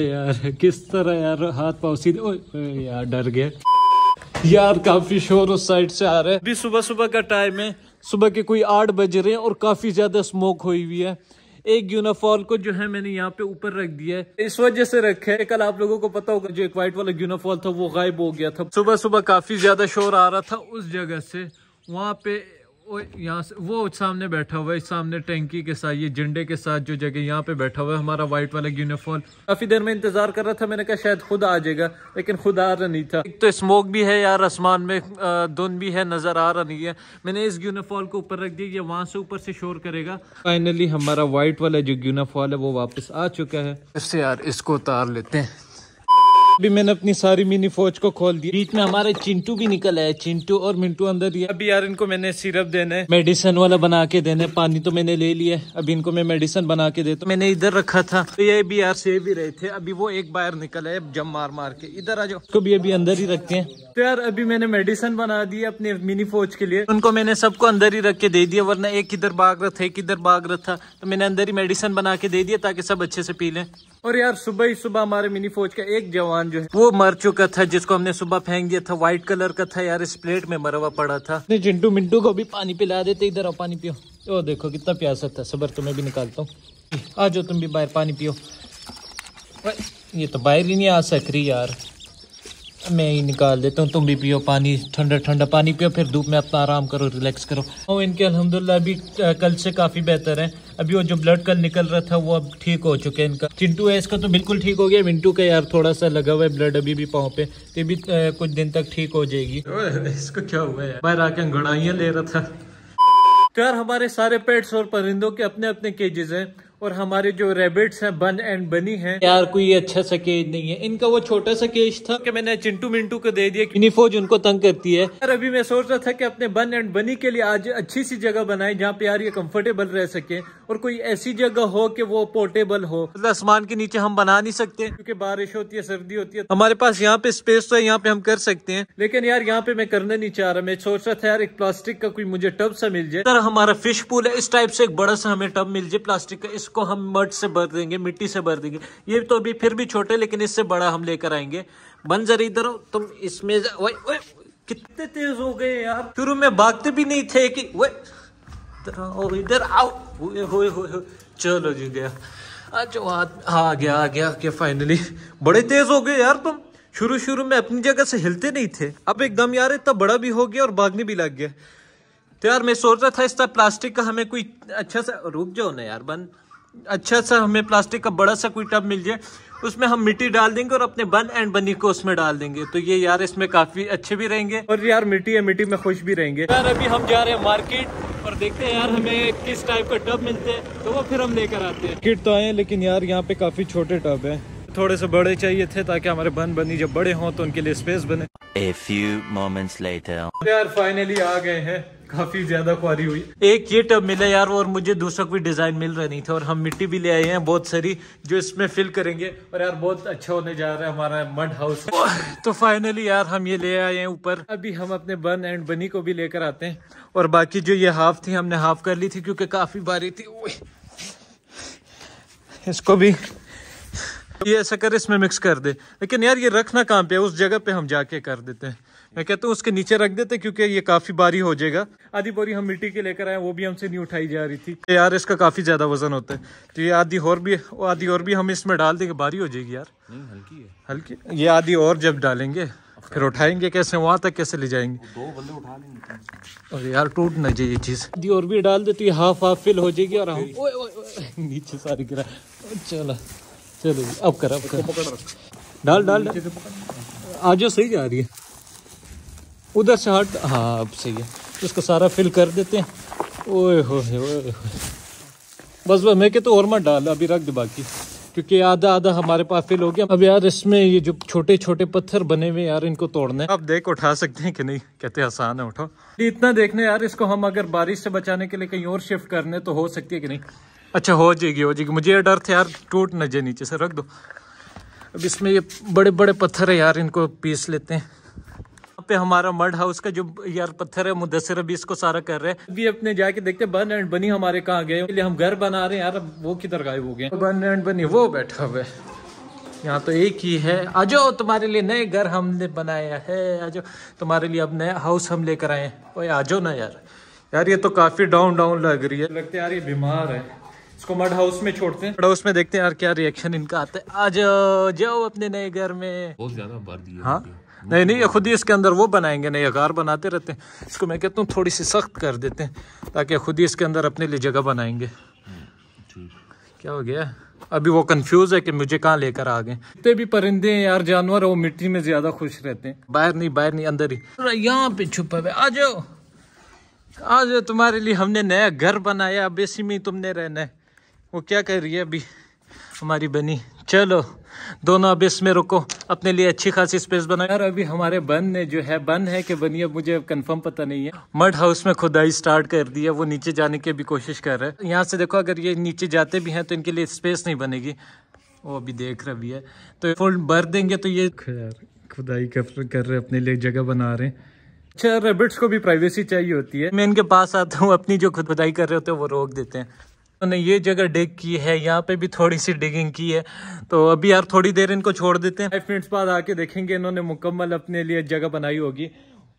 यार किस तरह यार हाथ पाव सीधे ओ, यार डर गया यार काफी शोर उस साइड से आ रहा है अभी सुबह सुबह का टाइम है सुबह के कोई आठ बज रहे हैं और काफी ज्यादा स्मोक हुई हुई है एक यूनाफॉल को जो है मैंने यहाँ पे ऊपर रख दिया है इस वजह से रखे है कल आप लोगों को पता होगा जो एक व्हाइट वाला यूनाफॉल था वो गायब हो गया था सुबह सुबह काफी ज्यादा शोर आ रहा था उस जगह से वहाँ पे यहाँ से वो सामने बैठा हुआ है सामने टैंकी के साथ ये झंडे के साथ जो जगह यहाँ पे बैठा हुआ है हमारा व्हाइट वाला यूनिफॉर्म काफी देर में इंतजार कर रहा था मैंने कहा शायद खुद आ जाएगा लेकिन खुद आ रहा नहीं था एक तो स्मोक भी है यार आसमान में धुन भी है नजर आ रहा नहीं है मैंने इस यूनिफॉर्म को ऊपर रख दिया ये वहाँ से ऊपर से शोर करेगा फाइनली हमारा व्हाइट वाला जो यूनिफॉर्म है वो वापस आ चुका है से यार इसको उतार लेते हैं अभी मैंने अपनी सारी मिनी फौज को खोल दी बीच में हमारे चिंटू भी निकल आया चिंटू और मिंटू अंदर ही अभी यार इनको मैंने सिरप देना है मेडिसिन वाला बना के देने पानी तो मैंने ले लिया अभी इनको मैं मेडिसिन बना के देता मैंने इधर रखा था तो ये भी यार से भी रहे थे अभी वो एक बाहर निकल आए जम मार मार के इधर आ जाओ उसको भी अभी अंदर ही रखते है तो यार अभी मैंने मेडिसिन बना दी अपने मिनी फौज के लिए उनको मैंने सबको अंदर ही रख के दे दिया वरना एक किधर बाघ रहा था एक किधर बाघ रहा था तो मैंने अंदर ही मेडिसिन बना के दे दिया ताकि सब अच्छे से पी लें और यार सुबह ही सुबह हमारे मिनी फौज का एक जवान जो है वो मर चुका था जिसको हमने सुबह फेंक दिया था व्हाइट कलर का था यार इस प्लेट में मरवा पड़ा था चिंटू मिंटू को भी पानी पिला देते इधर आओ पानी पियो ओ देखो कितना प्यासा था सबर तुम्हें भी निकालता हूँ आ जाओ तुम भी बाहर पानी पियो ये तो बाहर ही नहीं आ सक रही यार मैं ही निकाल देता हूँ तुम भी पियो पानी ठंडा ठंडा पानी पियो फिर धूप में अपना आराम करो रिलैक्स करो और इनके अलहमदिल्ला अभी कल से काफ़ी बेहतर है अभी वो जो ब्लड कल निकल रहा था वो अब ठीक हो चुके हैं इनका चिंटू है इसका तो बिल्कुल ठीक हो गया मिंटू का यार थोड़ा सा लगा हुआ है ब्लड अभी भी पाँव पे तो भी कुछ दिन तक ठीक हो जाएगी इसको क्या हुआ है बाहर आके घड़ाइयाँ ले रहा था तो यार हमारे सारे पेट्स और परिंदों के अपने अपने केजेस हैं और हमारे जो रेबिट्स हैं बन एंड बनी हैं यार कोई अच्छा सा केज नहीं है इनका वो छोटा सा केज था कि मैंने चिंटू मिंटू को दे दिया यूनिफोज उनको तंग करती है यार अभी मैं सोच रहा था कि अपने बन एंड बनी के लिए आज अच्छी सी जगह बनाए जहाँ पे यार ये कम्फर्टेबल रह सके और कोई ऐसी जगह हो कि वो पोर्टेबल हो मतलब आसमान के नीचे हम बना नहीं सकते क्योंकि बारिश होती है सर्दी होती है तो हमारे पास यहाँ पे स्पेस तो है यहाँ पे हम कर सकते हैं लेकिन यार यहाँ पे मैं करना नहीं चाह रहा मैं सोच रहा था यार एक प्लास्टिक का कोई मुझे टब सा मिल जाए हमारा फिश पूल है इस टाइप से एक बड़ा सा हमें टब मिल जाए प्लास्टिक का इस उसको हम मड से भर देंगे मिट्टी से भर देंगे ये तो अभी फिर भी छोटे लेकिन इससे बड़ा हम लेकर आएंगे बन इधर हो तुम इसमें कितने तेज हो गए यार शुरू में भागते भी नहीं थे कि वे इधर आओ हुए हुए हुए चलो जी गया अच्छा आ गया आ गया क्या फाइनली बड़े तेज हो गए यार तुम शुरू शुरू में अपनी जगह से हिलते नहीं थे अब एकदम यार इतना बड़ा भी हो गया और भागने भी लग गया तो यार मैं सोच रहा था इस तरह प्लास्टिक का हमें कोई अच्छा सा रुक जाओ ना यार बन अच्छा सा हमें प्लास्टिक का बड़ा सा कोई टब मिल जाए उसमें हम मिट्टी डाल देंगे और अपने बन एंड बनी को उसमें डाल देंगे तो ये यार इसमें काफी अच्छे भी रहेंगे और यार मिट्टी है मिट्टी में खुश भी रहेंगे यार अभी हम जा रहे हैं मार्केट और देखते हैं यार हमें किस टाइप का टब मिलते हैं तो वो फिर हम लेकर आते हैं किट तो आए लेकिन यार यहाँ पे काफी छोटे टब है थोड़े से बड़े चाहिए थे ताकि हमारे बन बनी जब बड़े हों तो उनके लिए स्पेस बने A यार फाइनली आ गए हैं काफी ज्यादा क्वारी हुई एक ये टब मिला यार और मुझे दूसरा कोई डिजाइन मिल रहा नहीं था और हम मिट्टी भी ले आए हैं बहुत सारी जो इसमें फिल करेंगे और यार बहुत अच्छा होने जा रहा है हमारा मड हाउस तो फाइनली यार हम ये ले आए हैं ऊपर अभी हम अपने बन एंड बनी को भी लेकर आते हैं और बाकी जो ये हाफ थी हमने हाफ कर ली थी क्योंकि काफी बारी थी इसको भी ये ऐसा कर इसमें मिक्स कर दे लेकिन यार ये रखना कहाँ पे है उस जगह पे हम जाके कर देते हैं मैं कहता हूँ उसके नीचे रख देते क्योंकि ये काफी बारी हो जाएगा आधी बोरी हम मिट्टी के लेकर आए वो भी हमसे नहीं उठाई जा रही थी तो यार इसका काफी ज्यादा वजन होता है तो ये आधी और भी आधी और भी हम इसमें डाल देंगे बारी हो जाएगी यार हल्की है हल्की ये आधी और जब डालेंगे फिर उठाएंगे कैसे वहां तक कैसे ले जाएंगे दो बंदे उठा लेंगे और यार टूट ना जाए ये चीज़ और भी डाल देती तो हाफ हाफ फिल हो जाएगी और हम नीचे सारी गिरा चलो चलो अब कर अब कर डाल डाल आज सही जा रही है उधर से हट हाँ अब सही है इसको सारा फिल कर देते हैं ओए हो बस बस मैं के तो और मत डाल अभी रख दे बाकी क्योंकि आधा आधा हमारे पास फिल हो गया अब यार इसमें ये जो छोटे छोटे पत्थर बने हुए यार इनको तोड़ना है आप देख उठा सकते हैं कि नहीं कहते आसान है उठाओ इतना देखने यार इसको हम अगर बारिश से बचाने के लिए कहीं और शिफ्ट करने तो हो सकती है कि नहीं अच्छा हो जाएगी हो जाएगी मुझे डर था यार टूट न जाए नीचे से रख दो अब इसमें ये बड़े बड़े पत्थर है यार इनको पीस लेते हैं यहाँ पे हमारा मड हाउस का जो यार पत्थर है मुदसर अभी इसको सारा कर रहे हैं अभी अपने जाके देखते बन एंड बनी हमारे कहाँ गए इसलिए हम घर बना रहे हैं यार वो किधर गायब हो गए बन एंड बनी वो बैठा हुआ है यहाँ तो एक ही है आजो तुम्हारे लिए नए घर हमने बनाया है आ तुम्हारे लिए अब नया हाउस हम लेकर आए हैं ओए आजो ना यार यार ये तो काफ़ी डाउन डाउन लग रही है लगता है यार ये बीमार है इसको मड हाउस में छोड़ते हैं मड हाउस में देखते हैं यार क्या रिएक्शन इनका आता है आज जाओ अपने नए घर में बहुत ज्यादा भर दिया हाँ नहीं नहीं ये खुद ही इसके अंदर वो बनाएंगे नहीं आकार बनाते रहते हैं इसको मैं कहता हूँ थोड़ी सी सख्त कर देते हैं ताकि खुद ही इसके अंदर अपने लिए जगह बनाएंगे क्या हो गया अभी वो कंफ्यूज है कि मुझे कहाँ लेकर आ गए इतने भी परिंदे हैं यार जानवर वो मिट्टी में ज्यादा खुश रहते हैं बाहर नहीं बाहर नहीं अंदर ही यहाँ पे छुपा हुए आ जाओ आ जाओ तुम्हारे लिए हमने नया घर बनाया अब इसी में तुमने रहना है वो क्या कर रही है अभी हमारी बनी चलो दोनों अब इसमें रुको अपने लिए अच्छी खासी स्पेस बना यार अभी हमारे बन ने जो है बन है कि बनी अब मुझे कंफर्म पता नहीं है मड हाउस में खुदाई स्टार्ट कर दी है वो नीचे जाने की भी कोशिश कर रहा है यहाँ से देखो अगर ये नीचे जाते भी हैं तो इनके लिए स्पेस नहीं बनेगी वो अभी देख रहा भी है तो फुल भर देंगे तो ये खुदाई कर, कर रहे अपने लिए जगह बना रहे हैं अच्छा रेबिट्स को भी प्राइवेसी चाहिए होती है मैं इनके पास आता हूँ अपनी जो खुदाई कर रहे होते हैं वो रोक देते हैं उन्होंने ये जगह डिग की है यहाँ पे भी थोड़ी सी डिगिंग की है तो अभी यार थोड़ी देर इनको छोड़ देते हैं फाइव मिनट्स बाद आके देखेंगे इन्होंने मुकम्मल अपने लिए जगह बनाई होगी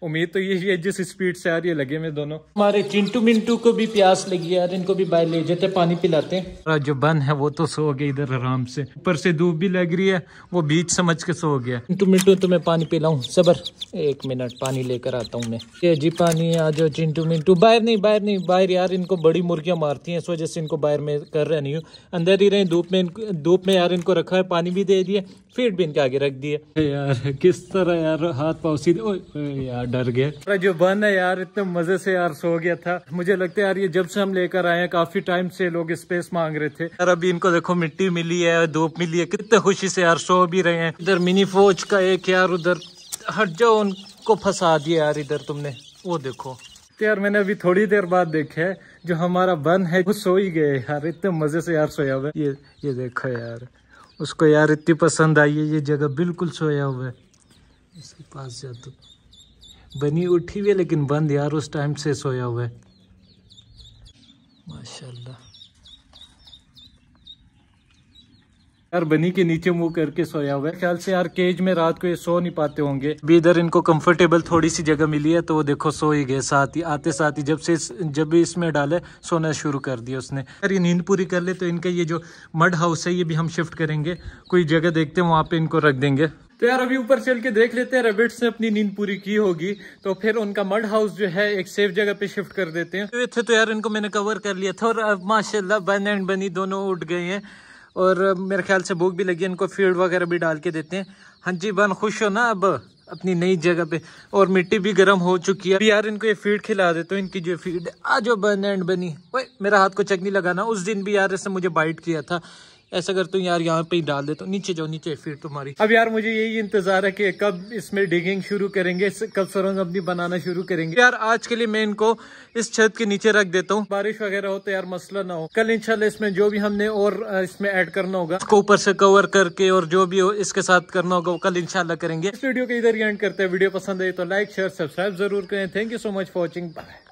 उम्मीद तो ये है जिस स्पीड से आ रही है लगे में दोनों हमारे चिंटू मिंटू को भी प्यास लगी यार इनको भी बाहर ले जाते पानी पिलाते हैं जो बन है वो तो सो गए इधर आराम से ऊपर से धूप भी लग रही है वो बीच समझ के सो गया चिंटू मिंटू तुम्हें तो पानी पिलाऊ सबर एक मिनट पानी लेकर आता हूँ मैं ये जी पानी आ जाओ चिंटू मिंटू बाहर नहीं बाहर नहीं बाहर यार इनको बड़ी मुर्गियाँ मारती है इस वजह से इनको बाहर में कर रहा नहीं हूँ अंदर ही रहे धूप में धूप में यार इनको रखा है पानी भी दे दिए फिर भी इनके आगे रख दिए यार किस तरह यार हाथ पाओ सीधे यार डर गए जो बन है यार इतने मजे से यार सो गया था मुझे लगता है यार ये जब से हम लेकर आए हैं काफी टाइम से लोग स्पेस मांग रहे थे यार अभी इनको देखो मिट्टी मिली है धूप मिली है कितने खुशी से यार सो भी रहे हैं इधर मिनी फौज का एक यार उधर हट जाओ उनको फंसा दिया यार इधर तुमने वो देखो तो यार मैंने अभी थोड़ी देर बाद देखा है जो हमारा बन है वो सो ही गए यार इतने मजे से यार सोया हुआ ये ये देखो यार उसको यार इतनी पसंद आई है ये जगह बिल्कुल सोया हुआ है इसके पास जाता बनी उठी हुई है लेकिन बंद यार उस टाइम से सोया हुआ है माशाल्लाह यार बनी के नीचे मुंह करके सोया हुआ है ख्याल से यार केज में रात को ये सो नहीं पाते होंगे भी इधर इनको कंफर्टेबल थोड़ी सी जगह मिली है तो वो देखो सो ही गए साथ ही आते साथ ही जब से जब भी इसमें डाले सोना शुरू कर दिया उसने अगर ये नींद पूरी कर ले तो इनका ये जो मड हाउस है ये भी हम शिफ्ट करेंगे कोई जगह देखते हैं वहाँ पे इनको रख देंगे तो यार अभी ऊपर चल के देख लेते हैं रेबिट्स ने अपनी नींद पूरी की होगी तो फिर उनका मड हाउस जो है एक सेफ जगह पे शिफ्ट कर देते हैं थे तो यार इनको मैंने कवर कर लिया था और अब माशाल्लाह बन एंड बनी दोनों उठ गए हैं और मेरे ख्याल से भूख भी लगी इनको फीड वगैरह भी डाल के देते हैं हाँ जी बन खुश हो ना अब अपनी नई जगह पे और मिट्टी भी गर्म हो चुकी है यार इनको ये फीड खिला देते हो इनकी जो फीड आ जो बन एंड बनी ओए मेरा हाथ को चकनी लगाना उस दिन भी यार इसने मुझे बाइट किया था ऐसा कर तू तो यार यहाँ पे ही डाल दे तो नीचे जाओ नीचे फिर तुम्हारी अब यार मुझे यही इंतजार है कि कब इसमें डिगिंग शुरू करेंगे कब सुरंग अपनी बनाना शुरू करेंगे यार आज के लिए मैं इनको इस छत के नीचे रख देता हूँ बारिश वगैरह हो तो यार मसला ना हो कल इनशाला इसमें जो भी हमने और इसमें ऐड करना होगा इसको ऊपर से कवर करके और जो भी हो इसके साथ करना होगा वो कल इनशाला करेंगे इस वीडियो के इधर एंड करते हैं वीडियो पसंद आई तो लाइक शेयर सब्सक्राइब जरूर करें thank you so much for watching bye